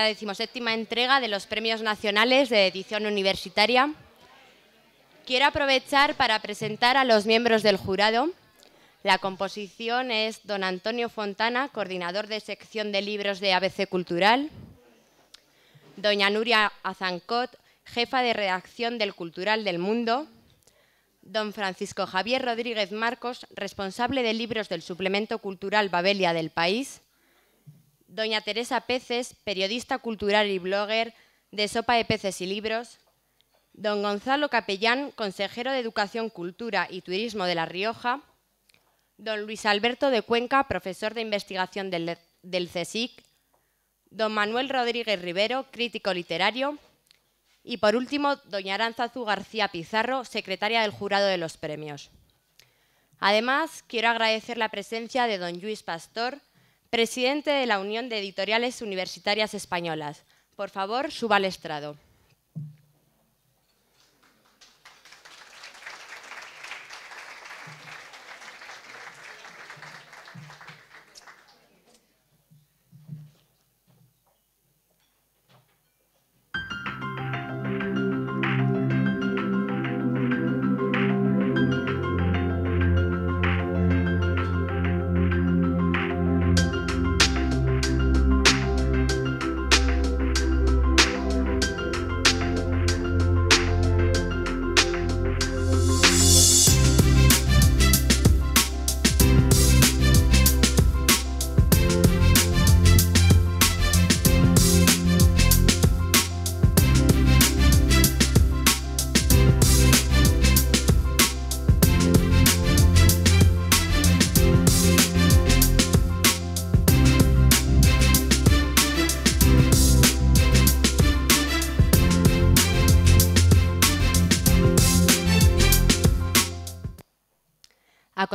la decimoséptima entrega de los Premios Nacionales de Edición Universitaria. Quiero aprovechar para presentar a los miembros del jurado. La composición es don Antonio Fontana, coordinador de sección de libros de ABC Cultural, doña Nuria Azancot, jefa de redacción del Cultural del Mundo, don Francisco Javier Rodríguez Marcos, responsable de libros del suplemento cultural Babelia del País, doña Teresa Peces, periodista cultural y blogger de Sopa de Peces y Libros, don Gonzalo Capellán, consejero de Educación, Cultura y Turismo de La Rioja, don Luis Alberto de Cuenca, profesor de investigación del, CSIC, don Manuel Rodríguez Rivero, crítico literario, y por último, doña Aranzazu García Pizarro, secretaria del jurado de los premios. Además, quiero agradecer la presencia de don Luis Pastor, presidente de la Unión de Editoriales Universitarias Españolas. Por favor, suba al estrado.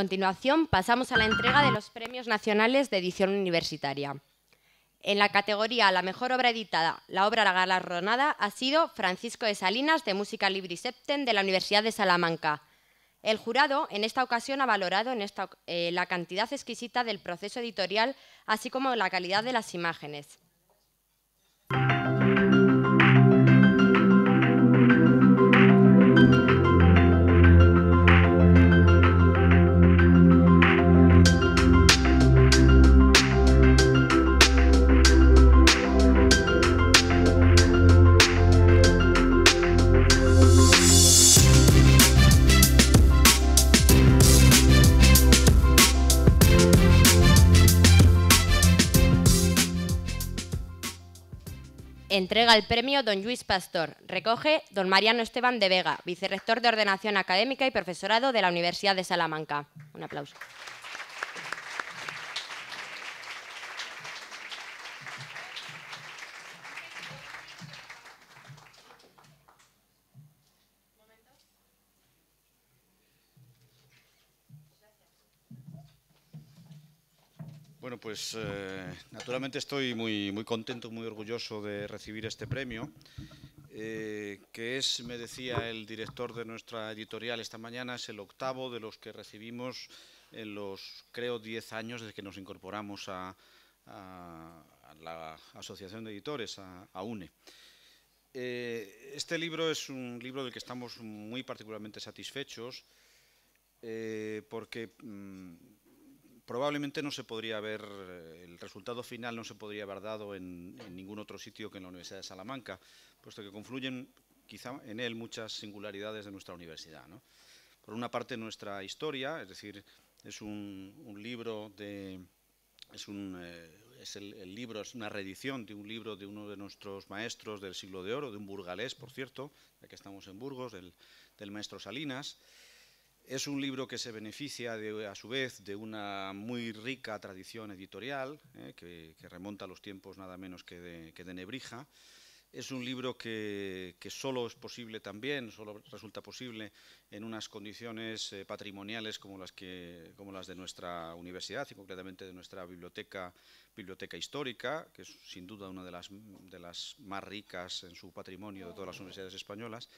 continuación pasamos a la entrega de los Premios Nacionales de Edición Universitaria. En la categoría La mejor obra editada, la obra la galardonada ha sido Francisco de Salinas de Música Libri Septem de la Universidad de Salamanca. El jurado en esta ocasión ha valorado eh, la cantidad exquisita del proceso editorial, así como la calidad de las imágenes. entrega el premio don Luis Pastor. Recoge don Mariano Esteban de Vega, vicerrector de Ordenación Académica y Profesorado de la Universidad de Salamanca. Un aplauso. Bueno, pues eh, naturalmente estoy muy, muy contento, muy orgulloso de recibir este premio, eh, que es, me decía el director de nuestra editorial esta mañana, es el octavo de los que recibimos en los, creo, diez años desde que nos incorporamos a, la Asociación de Editores, a, UNE. Eh, este libro es un libro del que estamos muy particularmente satisfechos, porque mm, probablemente no se podría haber, eh, el resultado final no se podría haber dado en, ningún otro sitio que en la Universidad de Salamanca, puesto que confluyen quizá en él muchas singularidades de nuestra universidad. Por una parte nuestra historia, es decir, es un, libro de... Es, eh, el, libro, es una reedición de un libro de uno de nuestros maestros del siglo de oro, de un burgalés, por cierto, ya que estamos en Burgos, del maestro Salinas. Es un libro que se beneficia, a su vez, de una muy rica tradición editorial, eh, que, remonta a los tiempos nada menos que de, Nebrija. Es un libro que, solo es posible también, solo resulta posible en unas condiciones eh, patrimoniales como las, de nuestra universidad y concretamente de nuestra biblioteca, histórica, que es sin duda una de las más ricas en su patrimonio de todas las universidades españolas.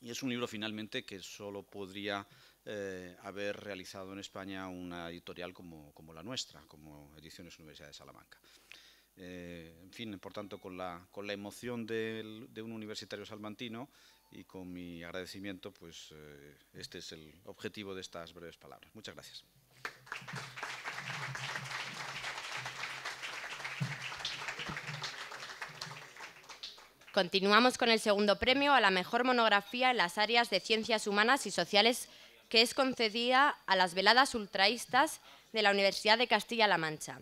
Y es un libro finalmente que solo podría eh, haber realizado en España una editorial como, como, la nuestra, como Ediciones Universidad de Salamanca. Eh, en fin, por tanto, con la, con la emoción de un universitario salmantino y con mi agradecimiento, pues eh, este es el objetivo de estas breves palabras. Muchas gracias. Continuamos con el segundo premio a la mejor monografía en las áreas de ciencias humanas y sociales que es concedida a las veladas ultraístas de la Universidad de Castilla-La Mancha.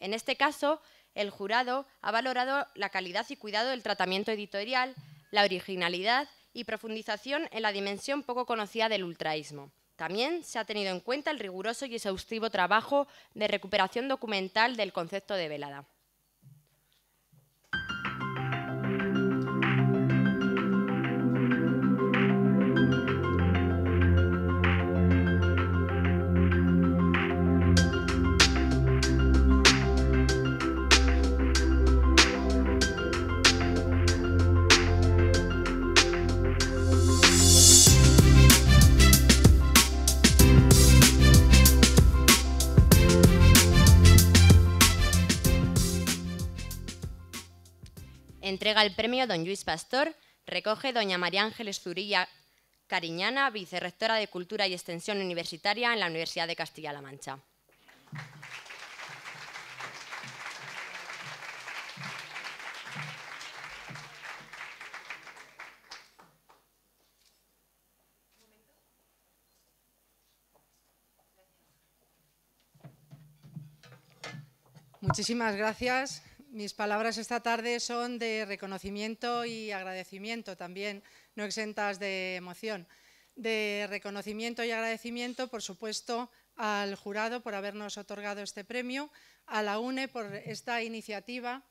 En este caso, el jurado ha valorado la calidad y cuidado del tratamiento editorial, la originalidad y profundización en la dimensión poco conocida del ultraísmo. También se ha tenido en cuenta el riguroso y exhaustivo trabajo de recuperación documental del concepto de velada. Entrega el premio don Luis Pastor, recoge doña María Ángeles Zurilla Cariñana, vicerrectora de Cultura y Extensión Universitaria en la Universidad de Castilla-La Mancha. Muchísimas gracias. Mis palabras esta tarde son de reconocimiento y agradecimiento, también no exentas de emoción. De reconocimiento y agradecimiento, por supuesto, al jurado por habernos otorgado este premio, a la UNE por esta iniciativa,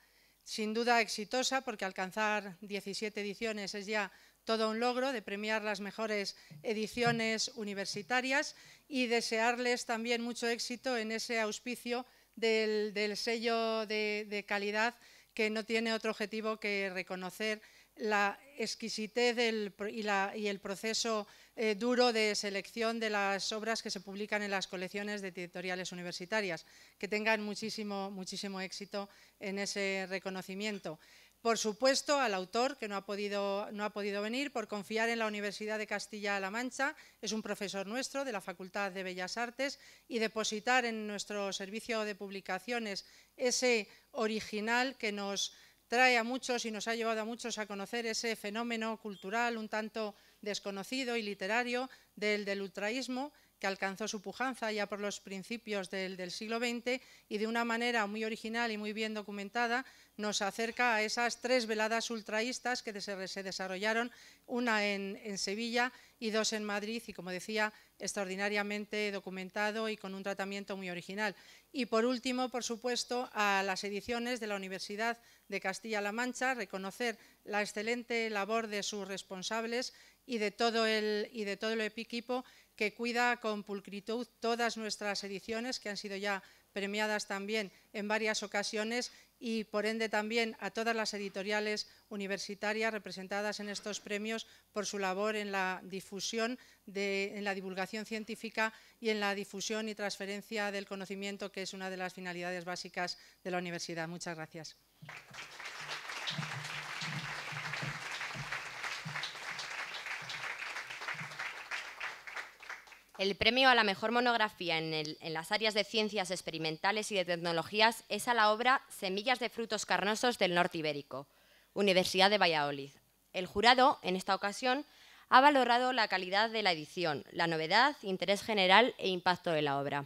sin duda exitosa, porque alcanzar 17 ediciones es ya todo un logro de premiar las mejores ediciones universitarias y desearles también mucho éxito en ese auspicio del, sello de, calidad que no tiene otro objetivo que reconocer la exquisitez del, y, el proceso eh, duro de selección de las obras que se publican en las colecciones de editoriales universitarias. Que tengan muchísimo éxito en ese reconocimiento. Por supuesto, al autor, que no ha, podido, no ha podido venir, por confiar en la Universidad de Castilla-La Mancha, es un profesor nuestro de la Facultad de Bellas Artes, y depositar en nuestro servicio de publicaciones ese original que nos trae a muchos y nos ha llevado a muchos a conocer ese fenómeno cultural un tanto desconocido y literario del, del ultraísmo, que alcanzó su pujanza ya por los principios del, del, siglo XX y de una manera muy original y muy bien documentada nos acerca a esas tres veladas ultraístas que se desarrollaron, una en, Sevilla y dos en Madrid, y como decía, extraordinariamente documentado y con un tratamiento muy original. Y por último, por supuesto, a las ediciones de la Universidad de Castilla-La Mancha, reconocer la excelente labor de sus responsables y de todo el, y de todo el equipo que cuida con pulcritud todas nuestras ediciones, que han sido ya premiadas también en varias ocasiones y por ende también a todas las editoriales universitarias representadas en estos premios por su labor en la difusión, en la divulgación científica y en la difusión y transferencia del conocimiento, que es una de las finalidades básicas de la universidad. Muchas gracias. El premio a la mejor monografía en, las áreas de ciencias experimentales y de tecnologías es a la obra Semillas de frutos carnosos del norte ibérico, Universidad de Valladolid. El jurado, en esta ocasión, ha valorado la calidad de la edición, la novedad, interés general e impacto de la obra.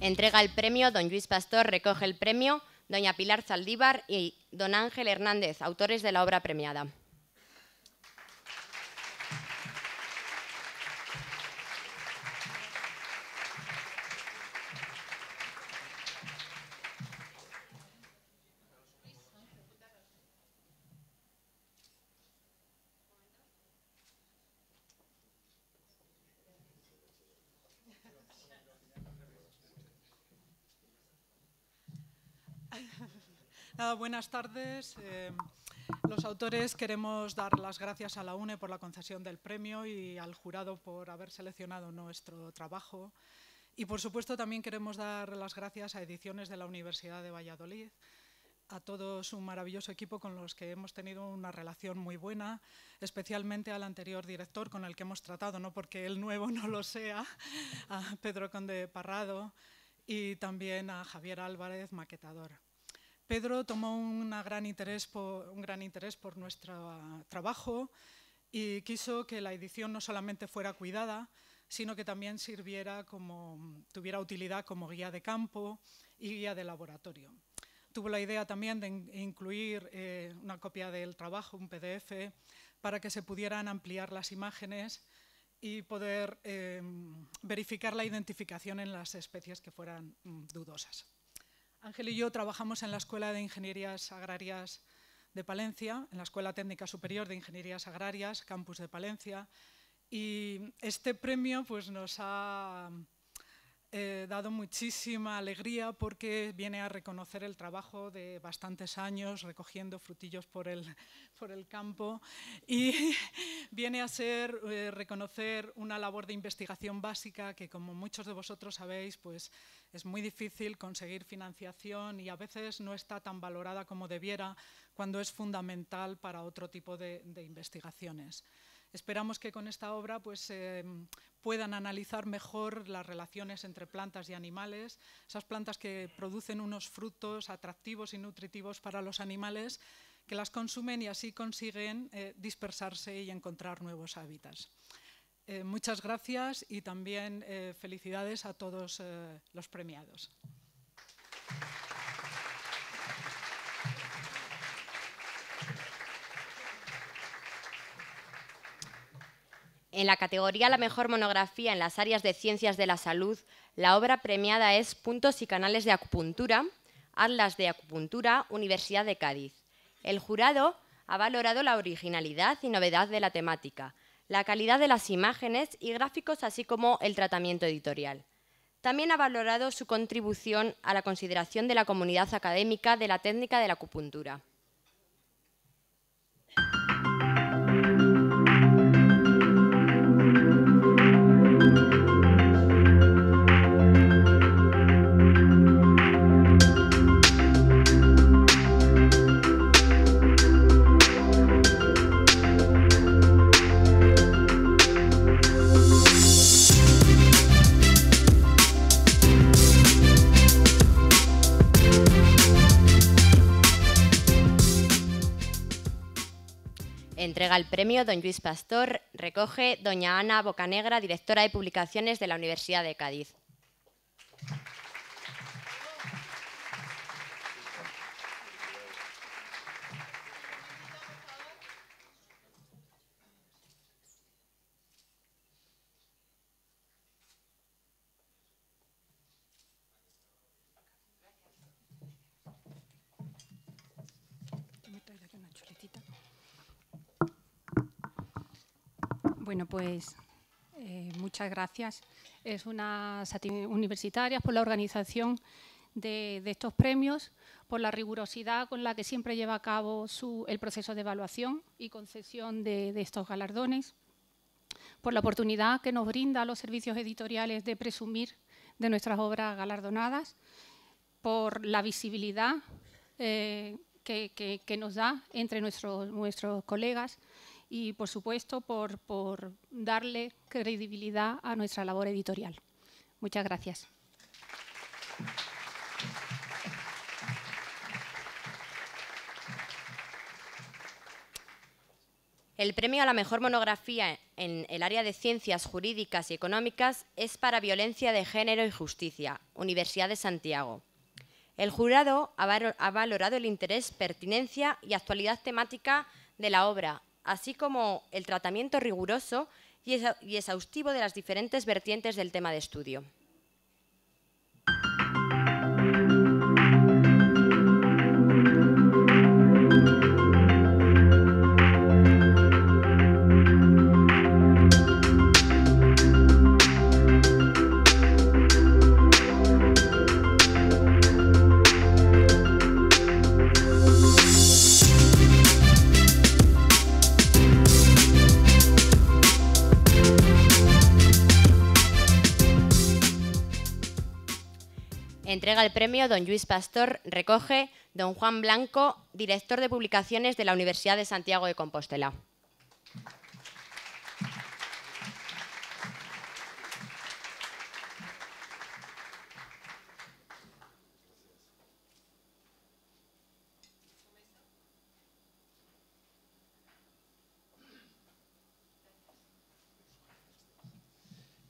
Entrega el premio, don Luis Pastor recoge el premio, doña Pilar Zaldívar y don Ángel Hernández, autores de la obra premiada. buenas tardes. Eh, los autores queremos dar las gracias a la UNE por la concesión del premio y al jurado por haber seleccionado nuestro trabajo. Y, por supuesto, también queremos dar las gracias a Ediciones de la Universidad de Valladolid, a todo su maravilloso equipo con los que hemos tenido una relación muy buena, especialmente al anterior director con el que hemos tratado, no porque el nuevo no lo sea, a Pedro Conde Parrado y también a Javier Álvarez, maquetador. Pedro tomó un gran interés por nuestro ah, trabajo y quiso que la edición no solamente fuera cuidada, sino que también sirviera como, tuviera utilidad como guía de campo y guía de laboratorio. Tuvo la idea también de incluir eh, una copia del trabajo, un PDF, para que se pudieran ampliar las imágenes y poder em, verificar la identificación en las especies que fueran mm, dudosas. Ángel y yo trabajamos en la Escuela de Ingenierías Agrarias de Palencia, en la Escuela Técnica Superior de Ingenierías Agrarias, campus de Palencia, y este premio pues, nos ha dado muchísima alegría porque viene a reconocer el trabajo de bastantes años recogiendo frutillos por el, por el campo y viene a ser eh, reconocer una labor de investigación básica que como muchos de vosotros sabéis pues es muy difícil conseguir financiación y a veces no está tan valorada como debiera cuando es fundamental para otro tipo de, investigaciones esperamos que con esta obra pues, em, puedan analizar mejor las relaciones entre plantas y animales, esas plantas que producen unos frutos atractivos y nutritivos para los animales, que las consumen y así consiguen eh, dispersarse y encontrar nuevos hábitats. Eh, muchas gracias y también eh, felicidades a todos los premiados. En la categoría La mejor monografía en las áreas de ciencias de la salud, la obra premiada es Puntos y canales de acupuntura, Atlas de acupuntura, Universidad de Cádiz. El jurado ha valorado la originalidad y novedad de la temática, la calidad de las imágenes y gráficos, así como el tratamiento editorial. También ha valorado su contribución a la consideración de la comunidad académica de la técnica de la acupuntura. entrega el premio don Luis Pastor, recoge doña Ana Bocanegra, directora de publicaciones de la Universidad de Cádiz. Bueno, pues eh, muchas gracias. Es una universitarias por la organización de, estos premios, por la rigurosidad con la que siempre lleva a cabo el proceso de evaluación y concesión de, estos galardones, por la oportunidad que nos brinda a los servicios editoriales de presumir de nuestras obras galardonadas, por la visibilidad eh, que, nos da entre nuestros colegas, y, por supuesto, por, darle credibilidad a nuestra labor editorial. Muchas gracias. El premio a la mejor monografía en el área de ciencias jurídicas y económicas es para violencia de género y justicia, Universidad de Santiago. El jurado ha valorado el interés, pertinencia y actualidad temática de la obra, así como el tratamiento riguroso y exhaustivo de las diferentes vertientes del tema de estudio. entrega el premio, don Luis Pastor recoge don Juan Blanco, director de publicaciones de la Universidad de Santiago de Compostela.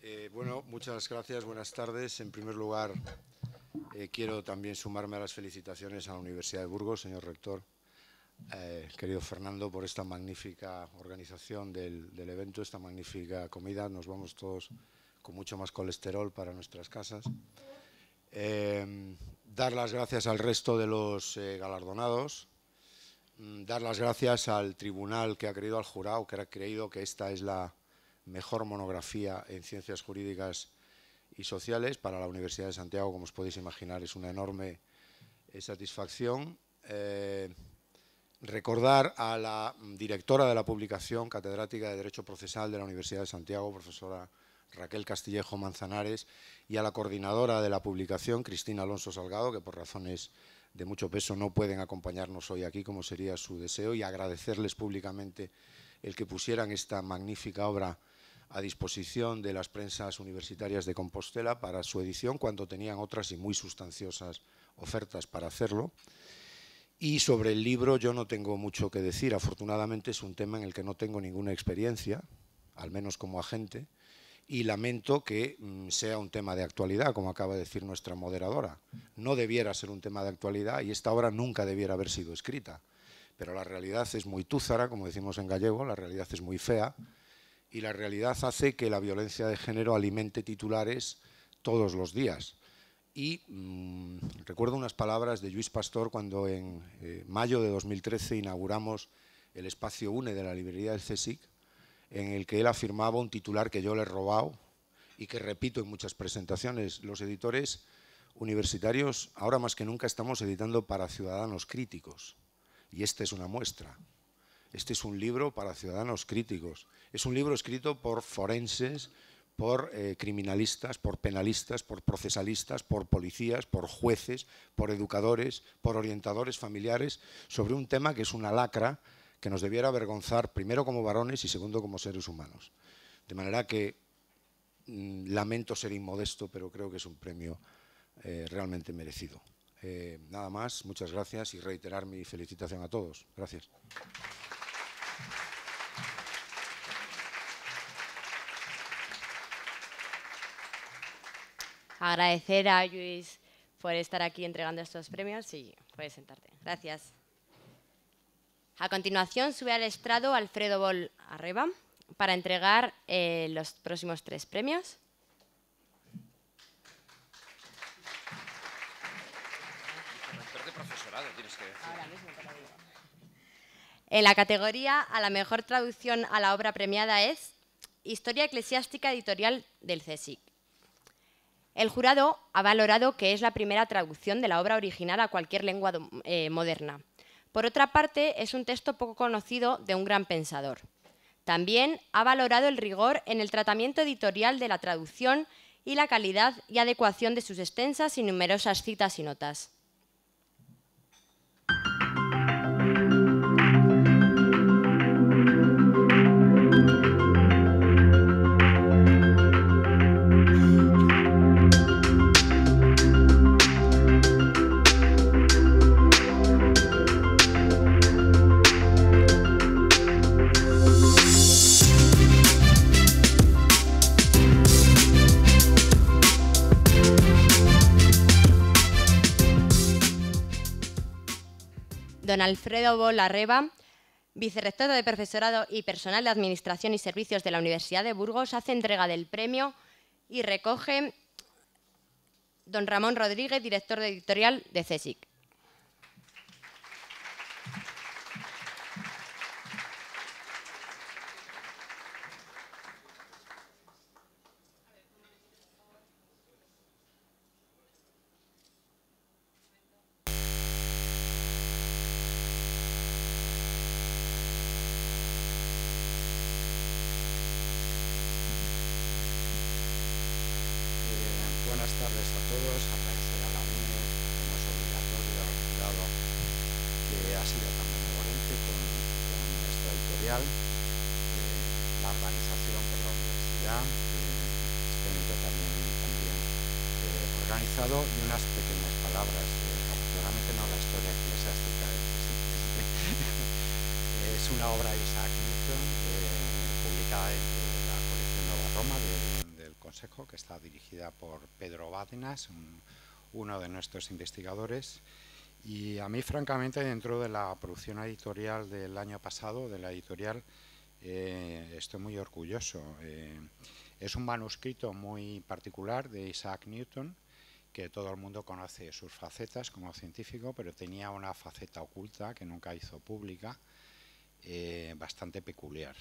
Eh, bueno, muchas gracias, buenas tardes. En primer lugar, eh, quiero también sumarme a las felicitaciones a la Universidad de Burgos, señor rector, eh, querido Fernando, por esta magnífica organización del, evento, esta magnífica comida. Nos vamos todos con mucho más colesterol para nuestras casas. Em, dar las gracias al resto de los eh, galardonados, mm, dar las gracias al tribunal que ha creído al jurado, que ha creído que esta es la mejor monografía en ciencias jurídicas y sociales. Para la Universidad de Santiago, como os podéis imaginar, es una enorme eh, satisfacción. Eh, recordar a la directora de la publicación, catedrática de Derecho Procesal de la Universidad de Santiago, profesora Raquel Castillejo Manzanares, y a la coordinadora de la publicación, Cristina Alonso Salgado, que por razones de mucho peso no pueden acompañarnos hoy aquí, como sería su deseo, y agradecerles públicamente el que pusieran esta magnífica obra a disposición de las prensas universitarias de Compostela para su edición cuando tenían otras y muy sustanciosas ofertas para hacerlo. Y sobre el libro yo no tengo mucho que decir, afortunadamente es un tema en el que no tengo ninguna experiencia, al menos como agente, y lamento que mm, sea un tema de actualidad, como acaba de decir nuestra moderadora. No debiera ser un tema de actualidad y esta obra nunca debiera haber sido escrita. Pero la realidad es muy túzara, como decimos en gallego, la realidad es muy fea, y la realidad hace que la violencia de género alimente titulares todos los días. Y mm, recuerdo unas palabras de Luis Pastor cuando en eh, mayo de 2013 inauguramos el espacio UNE de la librería del CSIC, en el que él afirmaba un titular que yo le he robado y que repito en muchas presentaciones. Los editores universitarios ahora más que nunca estamos editando para ciudadanos críticos y esta es una muestra. Este es un libro para ciudadanos críticos. Es un libro escrito por forenses, por eh, criminalistas, por penalistas, por procesalistas, por policías, por jueces, por educadores, por orientadores familiares, sobre un tema que es una lacra que nos debiera avergonzar primero como varones y segundo como seres humanos. De manera que mm, lamento ser inmodesto, pero creo que es un premio eh, realmente merecido. Eh, nada más, muchas gracias y reiterar mi felicitación a todos. Gracias. agradecer a Luis por estar aquí entregando estos premios y puedes sentarte. Gracias. A continuación sube al estrado Alfredo Bol Arreba para entregar eh, los próximos tres premios. En la categoría a la mejor traducción a la obra premiada es Historia Eclesiástica Editorial del CSIC. El jurado ha valorado que es la primera traducción de la obra original a cualquier lengua eh, moderna. Por otra parte, es un texto poco conocido de un gran pensador. También ha valorado el rigor en el tratamiento editorial de la traducción y la calidad y adecuación de sus extensas y numerosas citas y notas. Alfredo Reba, vicerrector de profesorado y personal de Administración y Servicios de la Universidad de Burgos, hace entrega del premio y recoge don Ramón Rodríguez, director de editorial de CESIC. Consejo, que está dirigida por Pedro Bádenas, uno de nuestros investigadores. Y a mí, francamente, dentro de la producción editorial del año pasado, de la editorial, eh, estoy muy orgulloso. Eh, es un manuscrito muy particular de Isaac Newton, que todo el mundo conoce sus facetas como científico, pero tenía una faceta oculta que nunca hizo pública, eh, bastante peculiar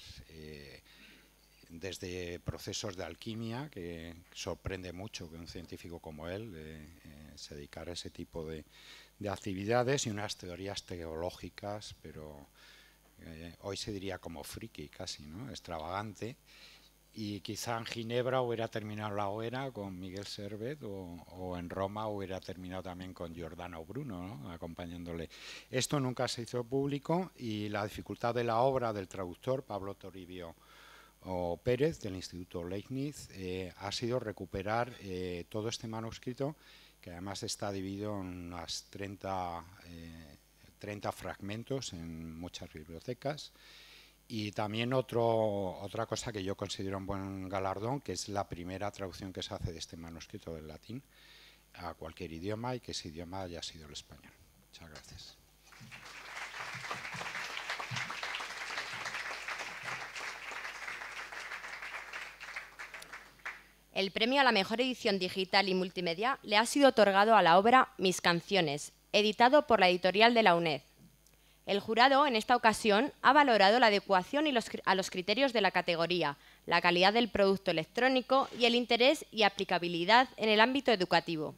desde procesos de alquimia, que sorprende mucho que un científico como él eh, eh, se dedicara a ese tipo de, actividades y unas teorías teológicas, pero eh, hoy se diría como friki casi, extravagante. Y quizá en Ginebra hubiera terminado la obra con Miguel Servet o, en Roma hubiera terminado también con Giordano Bruno, acompañándole. Esto nunca se hizo público y la dificultad de la obra del traductor Pablo Toribio o Pérez del Instituto Leibniz eh, ha sido recuperar eh, todo este manuscrito, que además está dividido en unas 30, eh, fragmentos en muchas bibliotecas. Y también otro, otra cosa que yo considero un buen galardón, que es la primera traducción que se hace de este manuscrito del latín a cualquier idioma y que ese idioma haya sido el español. Muchas gracias. El premio a la mejor edición digital y multimedia le ha sido otorgado a la obra Mis canciones, editado por la editorial de la UNED. El jurado, en esta ocasión, ha valorado la adecuación a los criterios de la categoría, la calidad del producto electrónico y el interés y aplicabilidad en el ámbito educativo.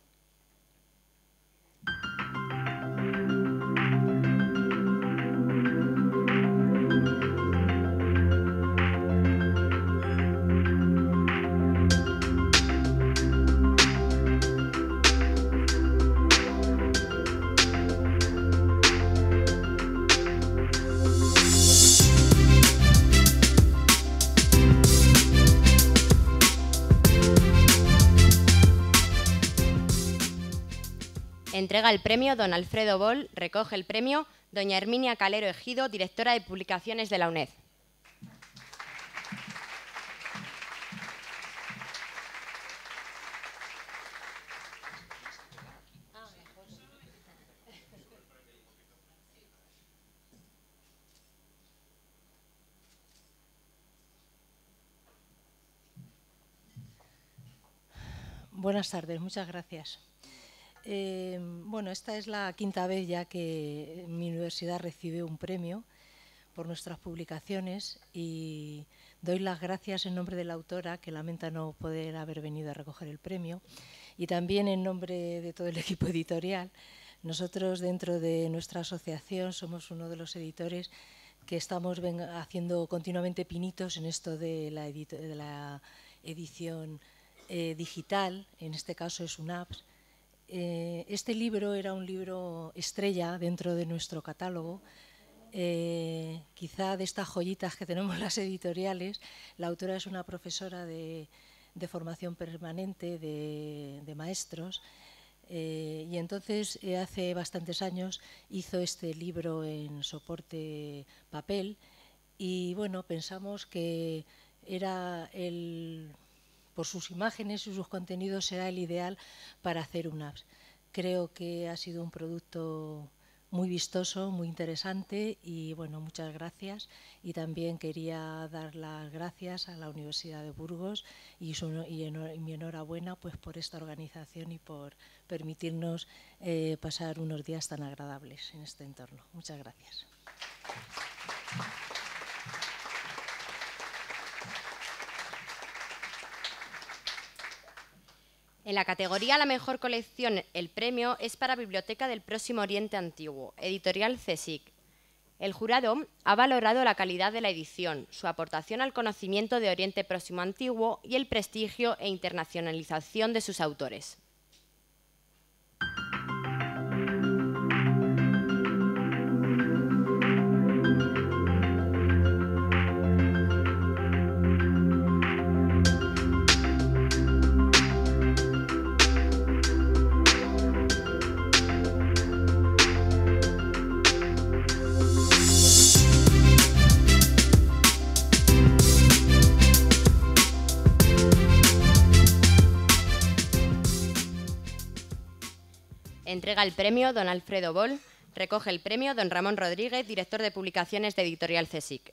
entrega el premio don Alfredo Boll, recoge el premio doña Herminia Calero Ejido, directora de publicaciones de la UNED. Buenas tardes, muchas gracias. Eh, bueno, esta es la quinta vez ya que mi universidad recibe un premio por nuestras publicaciones y doy las gracias en nombre de la autora, que lamenta no poder haber venido a recoger el premio, y también en nombre de todo el equipo editorial. Nosotros dentro de nuestra asociación somos uno de los editores que estamos haciendo continuamente pinitos en esto de la, edición eh, digital, en este caso es un app, eh, este libro era un libro estrella dentro de nuestro catálogo. Eh, quizá de estas joyitas que tenemos las editoriales, la autora es una profesora de, formación permanente de, maestros eh, y entonces hace bastantes años hizo este libro en soporte papel y bueno, pensamos que era el por sus imágenes y sus contenidos será el ideal para hacer un app. Creo que ha sido un producto muy vistoso, muy interesante y bueno, muchas gracias. Y también quería dar las gracias a la Universidad de Burgos y, mi enhorabuena pues, por esta organización y por permitirnos eh, pasar unos días tan agradables en este entorno. Muchas gracias. En la categoría La mejor colección, el premio es para Biblioteca del Próximo Oriente Antiguo, editorial CSIC. El jurado ha valorado la calidad de la edición, su aportación al conocimiento de Oriente Próximo Antiguo y el prestigio e internacionalización de sus autores. Entrega el premio don Alfredo Boll. Recoge el premio don Ramón Rodríguez, director de publicaciones de Editorial CSIC.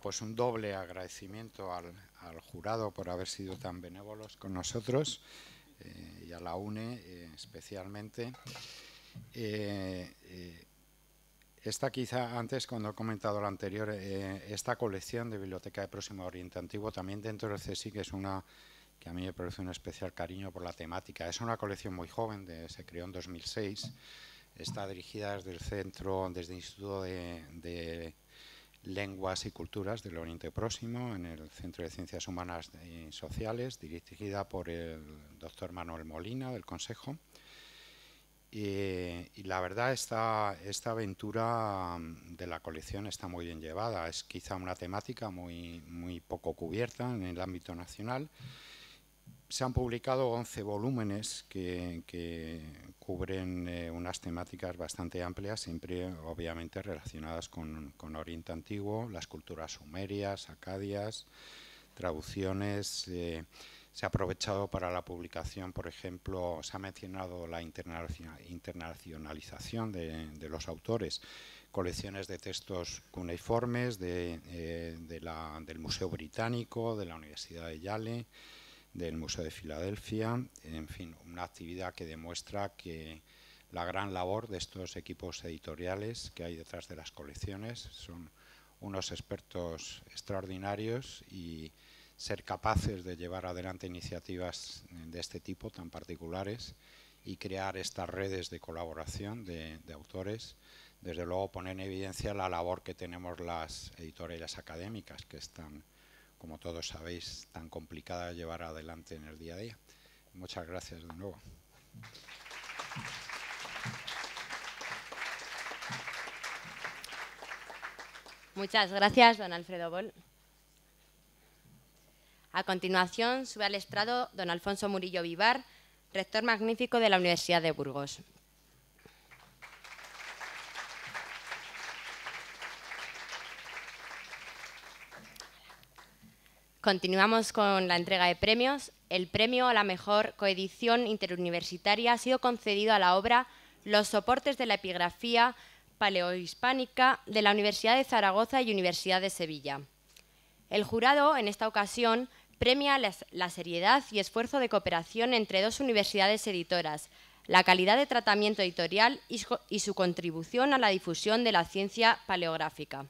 Pues un doble agradecimiento al, jurado por haber sido tan benévolos con nosotros eh, y a la UNE eh, especialmente. Eh, esta quizá antes, cuando he comentado la anterior, esta colección de Biblioteca de Próximo Oriente Antiguo también dentro del que es una que a mí me produce un especial cariño por la temática. Es una colección muy joven, se creó en 2006, está dirigida desde el centro, desde Instituto de, de Lenguas y Culturas del Oriente Próximo en el Centro de Ciencias Humanas y Sociales, dirigida por el doctor Manuel Molina del Consejo. Y, la verdad, esta, esta aventura mm, de la colección está muy bien llevada. Es quizá una temática muy, muy poco cubierta en el ámbito nacional se han publicado 11 volúmenes que, cubren eh, unas temáticas bastante amplias, siempre obviamente relacionadas con, Oriente Antiguo, las culturas sumerias, acadias, traducciones. Eh, se ha aprovechado para la publicación, por ejemplo, se ha mencionado la internacionalización de, los autores, colecciones de textos cuneiformes eh, del Museo Británico, de la Universidad de Yale del Museo de Filadelfia, en fin, una actividad que demuestra que la gran labor de estos equipos editoriales que hay detrás de las colecciones son unos expertos extraordinarios y ser capaces de llevar adelante iniciativas de este tipo tan particulares y crear estas redes de colaboración de, autores, desde luego pone en evidencia la labor que tenemos las editoriales académicas, que están como todos sabéis, tan complicada de llevar adelante en el día a día. Muchas gracias de nuevo. Muchas gracias, don Alfredo Bol. A continuación, sube al estrado don Alfonso Murillo Vivar, rector magnífico de la Universidad de Burgos. Continuamos con la entrega de premios. El premio a la mejor coedición interuniversitaria ha sido concedido a la obra Los soportes de la epigrafía paleohispánica de la Universidad de Zaragoza y Universidad de Sevilla. El jurado, en esta ocasión, premia la seriedad y esfuerzo de cooperación entre dos universidades editoras, la calidad de tratamiento editorial y su contribución a la difusión de la ciencia paleográfica.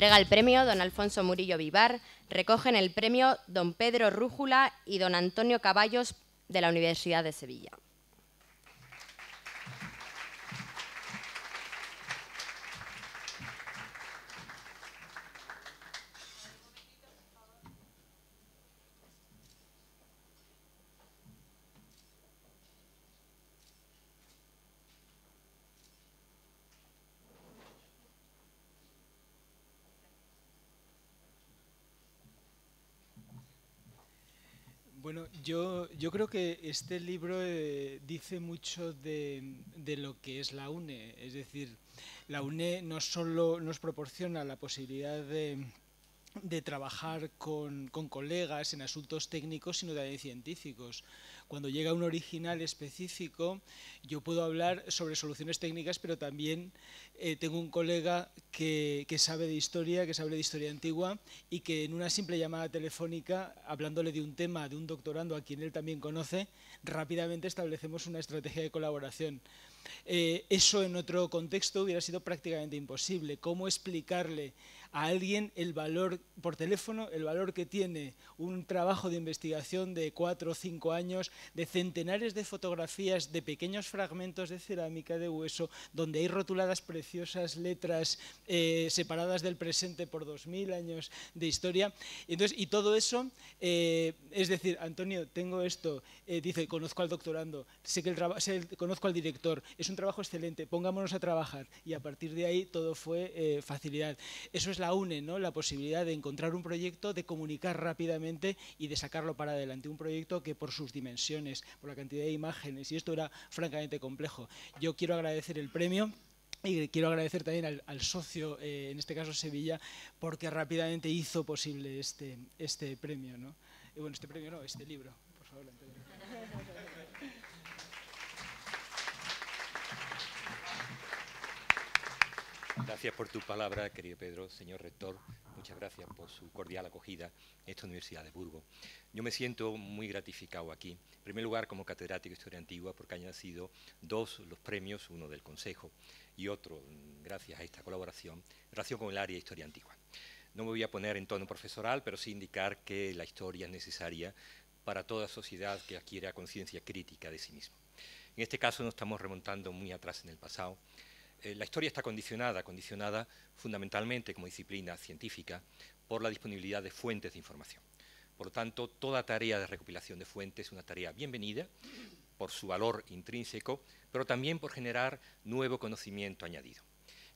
entrega el premio don Alfonso Murillo Vivar, recogen el premio don Pedro Rújula y don Antonio Caballos de la Universidad de Sevilla. Yo, creo que este libro eh, dice mucho de, de, lo que es la UNE. Es decir, la UNE no solo nos proporciona la posibilidad de de trabajar con, con, colegas en asuntos técnicos, sino también científicos. Cuando llega un original específico, yo puedo hablar sobre soluciones técnicas, pero también eh, tengo un colega que, sabe de historia, que sabe de historia antigua, y que en una simple llamada telefónica, hablándole de un tema, de un doctorando a quien él también conoce, rápidamente establecemos una estrategia de colaboración. Eh, eso en otro contexto hubiera sido prácticamente imposible. ¿Cómo explicarle? a alguien el valor, por teléfono, el valor que tiene un trabajo de investigación de cuatro o cinco años, de centenares de fotografías, de pequeños fragmentos de cerámica, de hueso, donde hay rotuladas preciosas letras eh, separadas del presente por dos mil años de historia. Entonces, y todo eso, eh, es decir, Antonio, tengo esto, eh, dice, conozco al doctorando, sé que el sé conozco al director, es un trabajo excelente, pongámonos a trabajar. Y a partir de ahí todo fue facilidad. Eso es la UNE, ¿no? la posibilidad de encontrar un proyecto, de comunicar rápidamente y de sacarlo para adelante. Un proyecto que por sus dimensiones, por la cantidad de imágenes, y esto era francamente complejo. Yo quiero agradecer el premio. Y quiero agradecer también al, socio, eh, en este caso Sevilla, porque rápidamente hizo posible este, este premio, ¿no? Eh, bueno, este premio no, este libro. Gracias por tu palabra, querido Pedro, señor rector. Muchas gracias por su cordial acogida en esta Universidad de Burgos. Yo me siento muy gratificado aquí. En primer lugar, como catedrático de Historia Antigua, porque han sido dos los premios, uno del Consejo y otro, mm, gracias a esta colaboración, en relación con el área de Historia Antigua. No me voy a poner en tono profesoral, pero sí indicar que la historia es necesaria para toda sociedad que adquiera conciencia crítica de sí mismo En este caso no estamos remontando muy atrás en el pasado, eh, la historia está condicionada, condicionada fundamentalmente como disciplina científica por la disponibilidad de fuentes de información. Por lo tanto, toda tarea de recopilación de fuentes es una tarea bienvenida por su valor intrínseco, pero también por generar nuevo conocimiento añadido.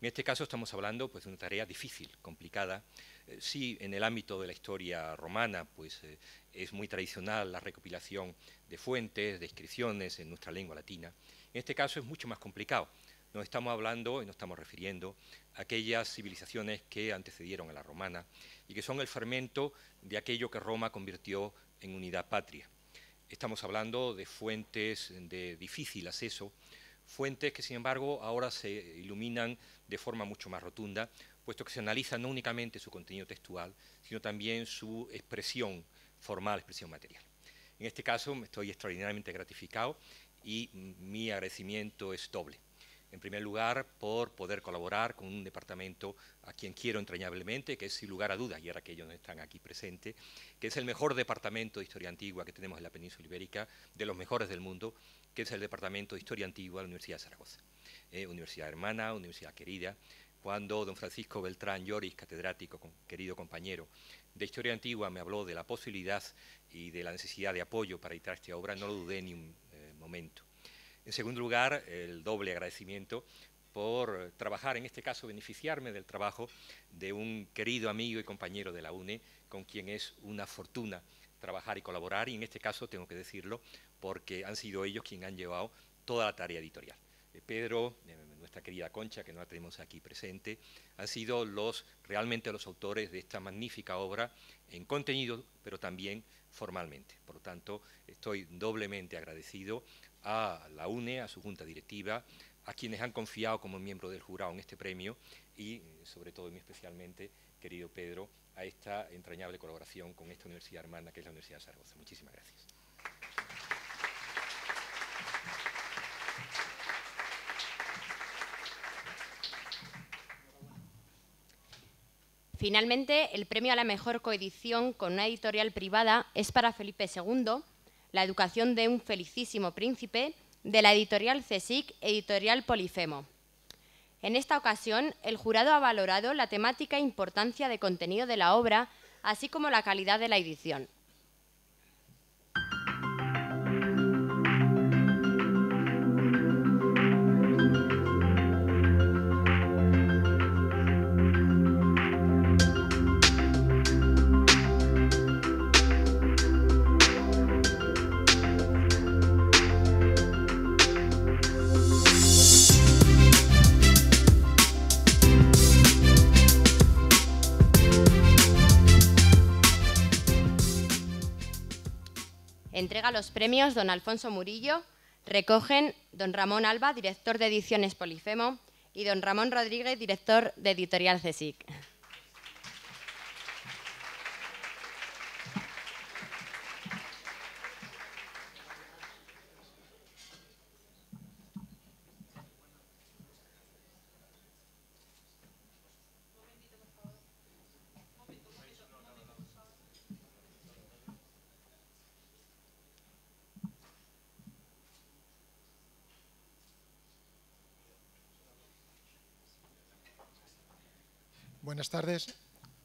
En este caso estamos hablando pues, de una tarea difícil, complicada. Eh, si en el ámbito de la historia romana pues, eh, es muy tradicional la recopilación de fuentes, de inscripciones en nuestra lengua latina. En este caso es mucho más complicado nos estamos hablando y nos estamos refiriendo a aquellas civilizaciones que antecedieron a la romana y que son el fermento de aquello que Roma convirtió en unidad patria. Estamos hablando de fuentes de difícil acceso, fuentes que sin embargo ahora se iluminan de forma mucho más rotunda, puesto que se analiza no únicamente su contenido textual, sino también su expresión formal, expresión material. En este caso me estoy extraordinariamente gratificado y mi agradecimiento es doble en primer lugar, por poder colaborar con un departamento a quien quiero entrañablemente, que es sin lugar a dudas, y ahora que ellos no están aquí presentes, que es el mejor departamento de historia antigua que tenemos en la península ibérica, de los mejores del mundo, que es el departamento de historia antigua de la Universidad de Zaragoza. Eh, universidad hermana, universidad querida. Cuando don Francisco Beltrán Lloris, catedrático, con, querido compañero de historia antigua, me habló de la posibilidad y de la necesidad de apoyo para editar esta obra, no lo dudé ni un eh, momento en segundo lugar, el doble agradecimiento por trabajar, en este caso beneficiarme del trabajo de un querido amigo y compañero de la UNE, con quien es una fortuna trabajar y colaborar, y en este caso tengo que decirlo, porque han sido ellos quienes han llevado toda la tarea editorial. Eh, Pedro, eh, nuestra querida Concha, que no la tenemos aquí presente, han sido los, realmente los autores de esta magnífica obra en contenido, pero también formalmente. Por lo tanto, estoy doblemente agradecido a la UNE, a su junta directiva, a quienes han confiado como miembro del jurado en este premio y, sobre todo y muy especialmente, querido Pedro, a esta entrañable colaboración con esta universidad hermana que es la Universidad de Zaragoza. Muchísimas gracias. Finalmente, el premio a la mejor coedición con una editorial privada es para Felipe II, la educación de un felicísimo príncipe, de la editorial CSIC, editorial Polifemo. En esta ocasión, el jurado ha valorado la temática e importancia de contenido de la obra, así como la calidad de la edición. entrega los premios don Alfonso Murillo, recogen don Ramón Alba, director de Ediciones Polifemo, y don Ramón Rodríguez, director de Editorial CSIC. Buenas tardes,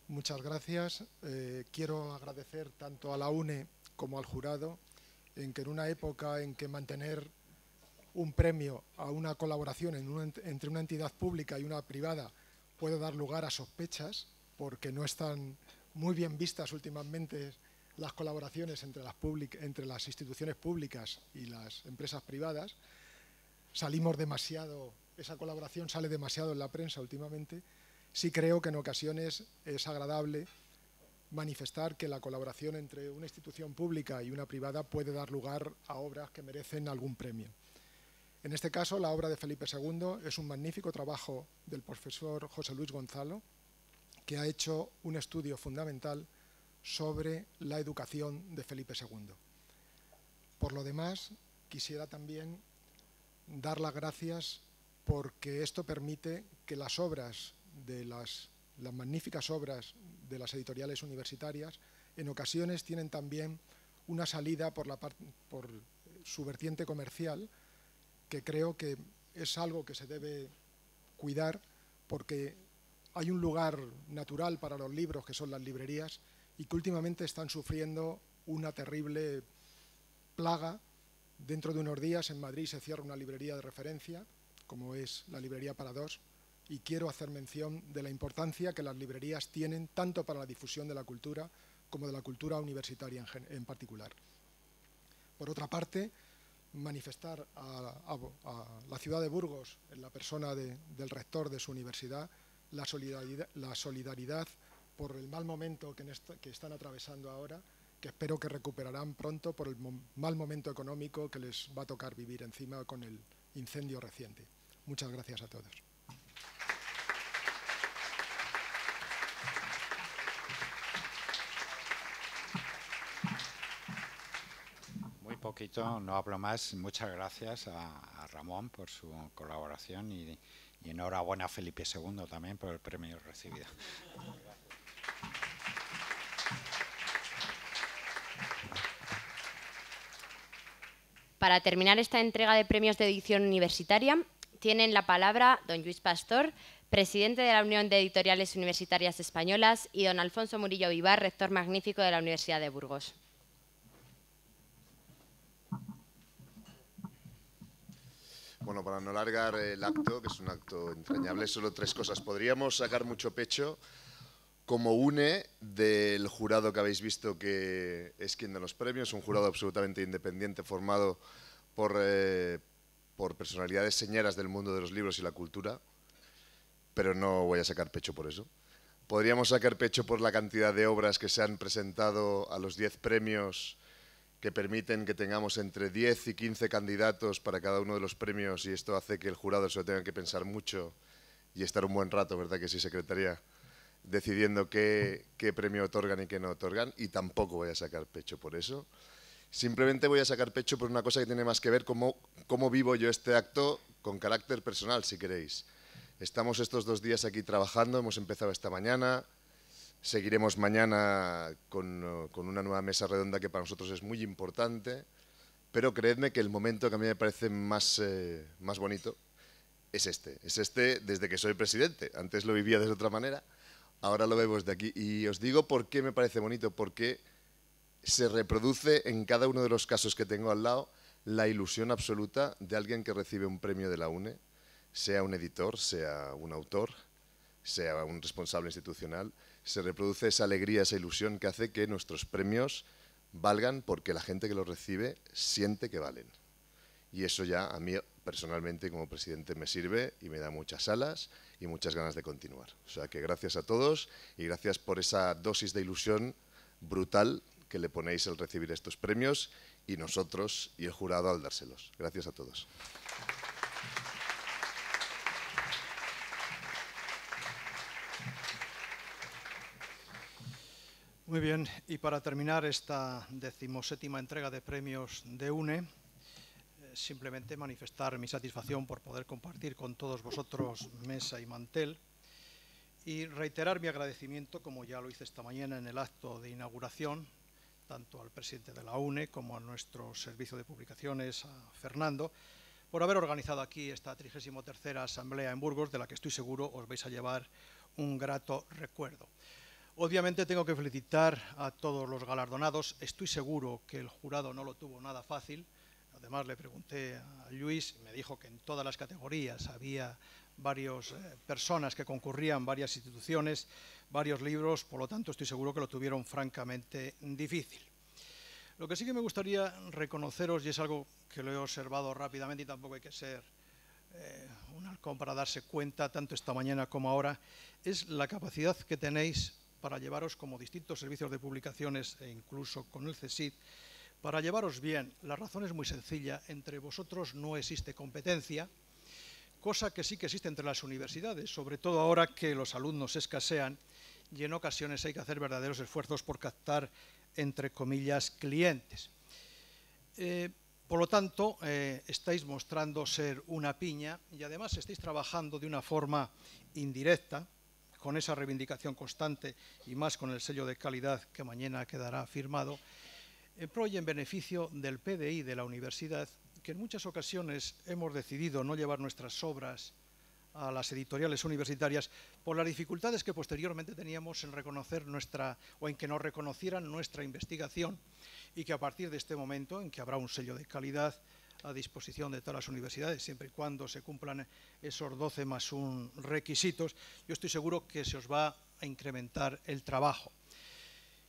muchas gracias. Eh, quiero agradecer tanto a la UNE como al jurado en que en una época en que mantener un premio a una colaboración entre una entidad pública y una privada puede dar lugar a sospechas, porque no están muy bien vistas últimamente las colaboraciones entre las, entre las instituciones públicas y las empresas privadas. Salimos demasiado, esa colaboración sale demasiado en la prensa últimamente, Sí creo que en ocasiones es agradable manifestar que la colaboración entre una institución pública y una privada puede dar lugar a obras que merecen algún premio. En este caso, la obra de Felipe II es un magnífico trabajo del profesor José Luis Gonzalo, que ha hecho un estudio fundamental sobre la educación de Felipe II. Por lo demás, quisiera también dar las gracias porque esto permite que las obras de las, magníficas obras de las editoriales universitarias, en ocasiones tienen también una salida por, la por su vertiente comercial, que creo que es algo que se debe cuidar porque hay un lugar natural para los libros que son las librerías y que últimamente están sufriendo una terrible plaga. Dentro de unos días en Madrid se cierra una librería de referencia, como es la librería para dos, y quiero hacer mención de la importancia que las librerías tienen tanto para la difusión de la cultura como de la cultura universitaria en, particular. Por otra parte, manifestar a, la ciudad de Burgos, en la persona del rector de su universidad, la solidaridad, por el mal momento que están atravesando ahora, que espero que recuperarán pronto por el mal momento económico que les va a tocar vivir encima con el incendio reciente. Muchas gracias a todos. Ah. no hablo más. Muchas gracias a, Ramón por su colaboración y, enhorabuena a Felipe II también por el premio recibido. Para terminar esta entrega de premios de edición universitaria, tienen la palabra don Luis Pastor, presidente de la Unión de Editoriales Universitarias Españolas, y don Alfonso Murillo Vivar, rector magnífico de la Universidad de Burgos. Bueno, para no alargar el acto, que es un acto entrañable, solo tres cosas. Podríamos sacar mucho pecho como une del jurado que habéis visto que es quien da los premios, un jurado absolutamente independiente formado por, eh, personalidades señeras del mundo de los libros y la cultura, pero no voy a sacar pecho por eso. Podríamos sacar pecho por la cantidad de obras que se han presentado a los diez premios que permiten que tengamos entre 10 y 15 candidatos para cada uno de los premios y esto hace que el jurado se lo tenga que pensar mucho y estar un buen rato, ¿verdad que sí, secretaría? Decidiendo qué, premio otorgan y qué no otorgan y tampoco voy a sacar pecho por eso. Simplemente voy a sacar pecho por una cosa que tiene más que ver con cómo vivo yo este acto con carácter personal, si queréis. Estamos estos dos días aquí trabajando, hemos empezado esta mañana, Seguiremos mañana eh, con, una nueva mesa redonda que para nosotros es muy importante, pero creedme que el momento que a mí me parece más, eh, más bonito es este. Es este desde que soy presidente. Antes lo vivía de otra manera, ahora lo vemos de aquí. Y os digo por qué me parece bonito, porque se reproduce en cada uno de los casos que tengo al lado la ilusión absoluta de alguien que recibe un premio de la UNE, sea un editor, sea un autor, sea un responsable institucional se reproduce esa alegría, esa ilusión que hace que nuestros premios valgan porque la gente que los recibe siente que valen. Y eso ya a mí personalmente como presidente me sirve y me da muchas alas y muchas ganas de continuar. O sea que gracias a todos y gracias por esa dosis de ilusión brutal que le ponéis al recibir estos premios y nosotros y el jurado al dárselos. Gracias a todos. Muy bien, y para terminar esta decimoséptima entrega de premios de UNE, eh, simplemente manifestar mi satisfacción por poder compartir con todos vosotros mesa y mantel y reiterar mi agradecimiento, como ya lo hice esta mañana en el acto de inauguración, tanto al presidente de la UNE como a nuestro servicio de publicaciones, a Fernando, por haber organizado aquí esta 33 Asamblea en Burgos, de la que estoy seguro os vais a llevar un grato recuerdo. Obviamente tengo que felicitar a todos los galardonados. Estoy seguro que el jurado no lo tuvo nada fácil. Además le pregunté a Luis y me dijo que en todas las categorías había varias eh, personas que concurrían, varias instituciones, varios libros, por lo tanto estoy seguro que lo tuvieron francamente difícil. Lo que sí que me gustaría reconoceros, y es algo que lo he observado rápidamente y tampoco hay que ser eh, un halcón para darse cuenta, tanto esta mañana como ahora, es la capacidad que tenéis para llevaros como distintos servicios de publicaciones e incluso con el CSID, para llevaros bien. La razón es muy sencilla, entre vosotros no existe competencia, cosa que sí que existe entre las universidades, sobre todo ahora que los alumnos escasean y en ocasiones hay que hacer verdaderos esfuerzos por captar, entre comillas, clientes. Eh, por lo tanto, eh, estáis mostrando ser una piña y además estáis trabajando de una forma indirecta, con esa reivindicación constante y más con el sello de calidad que mañana quedará firmado, en eh, pro y en beneficio del PDI de la universidad, que en muchas ocasiones hemos decidido no llevar nuestras obras a las editoriales universitarias por las dificultades que posteriormente teníamos en reconocer nuestra o en que no reconocieran nuestra investigación y que a partir de este momento en que habrá un sello de calidad a disposición de todas las universidades, siempre y cuando se cumplan esos 12 más 1 requisitos, yo estoy seguro que se os va a incrementar el trabajo.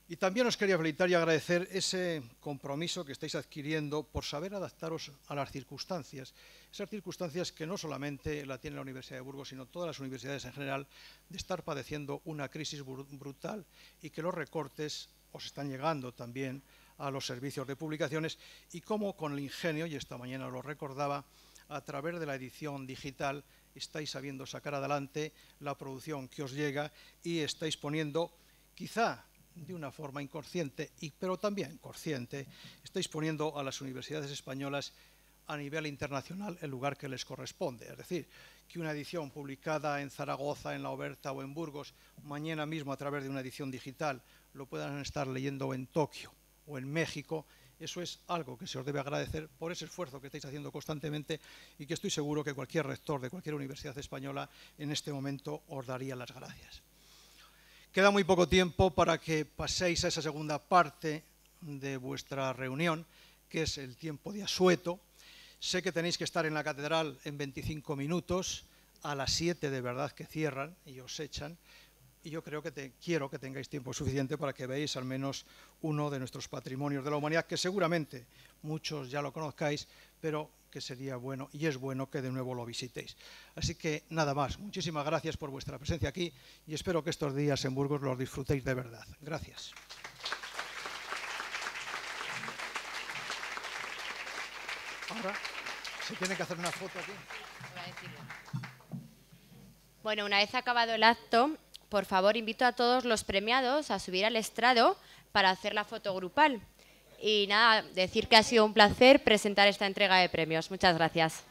Y también os quería felicitar y agradecer ese compromiso que estáis adquiriendo por saber adaptaros a las circunstancias. Esas circunstancias que no solamente la tiene la Universidad de Burgos, sino todas las universidades en general, de estar padeciendo una crisis brutal y que los recortes os están llegando también a los servicios de publicaciones y cómo con el ingenio, y esta mañana lo recordaba, a través de la edición digital estáis sabiendo sacar adelante la producción que os llega y estáis poniendo, quizá de una forma inconsciente, y, pero también consciente, estáis poniendo a las universidades españolas a nivel internacional el lugar que les corresponde. Es decir, que una edición publicada en Zaragoza, en La Oberta o en Burgos, mañana mismo a través de una edición digital, lo puedan estar leyendo en Tokio o en México. Eso es algo que se os debe agradecer por ese esfuerzo que estáis haciendo constantemente y que estoy seguro que cualquier rector de cualquier universidad española en este momento os daría las gracias. Queda muy poco tiempo para que paséis a esa segunda parte de vuestra reunión, que es el tiempo de asueto. Sé que tenéis que estar en la catedral en 25 minutos, a las 7 de verdad que cierran y os echan, y yo creo que quiero que tengáis tiempo suficiente para que veáis al menos uno de nuestros patrimonios de la humanidad, que seguramente muchos ya lo conozcáis, pero que sería bueno y es bueno que de nuevo lo visitéis. Así que nada más, muchísimas gracias por vuestra presencia aquí y espero que estos días en Burgos los disfrutéis de verdad. Gracias. Ahora se tiene que hacer una foto aquí. Bueno, una vez acabado el acto, por favor invito a todos los premiados a subir al estrado para hacer la foto grupal. Y nada, decir que ha sido un placer presentar esta entrega de premios. Muchas gracias.